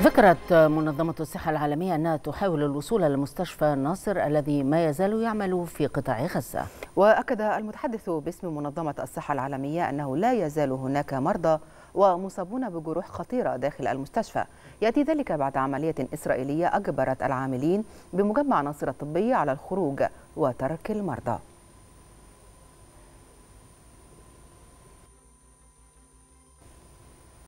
ذكرت منظمة الصحة العالمية أنها تحاول الوصول لمستشفى ناصر الذي ما يزال يعمل في قطاع غزة وأكد المتحدث باسم منظمة الصحة العالمية أنه لا يزال هناك مرضى ومصابون بجروح خطيرة داخل المستشفى يأتي ذلك بعد عملية إسرائيلية أجبرت العاملين بمجمع ناصر الطبي على الخروج وترك المرضى